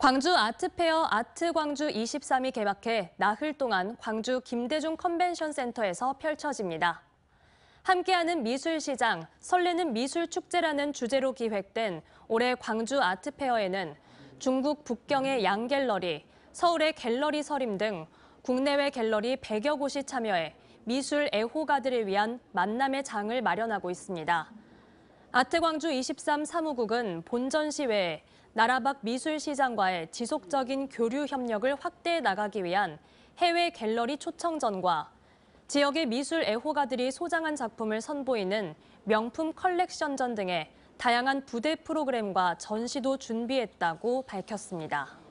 광주 아트페어 아트광주 23이 개막해 나흘 동안 광주 김대중 컨벤션 센터에서 펼쳐집니다. 함께하는 미술시장, 설레는 미술축제라는 주제로 기획된 올해 광주 아트페어에는 중국 북경의 양갤러리, 서울의 갤러리 서림 등 국내외 갤러리 100여 곳이 참여해 미술 애호가들을 위한 만남의 장을 마련하고 있습니다. 아트광주 23 사무국은 본전 시외에 나라 밖 미술시장과의 지속적인 교류 협력을 확대해 나가기 위한 해외 갤러리 초청전과 지역의 미술 애호가들이 소장한 작품을 선보이는 명품 컬렉션전 등의 다양한 부대 프로그램과 전시도 준비했다고 밝혔습니다.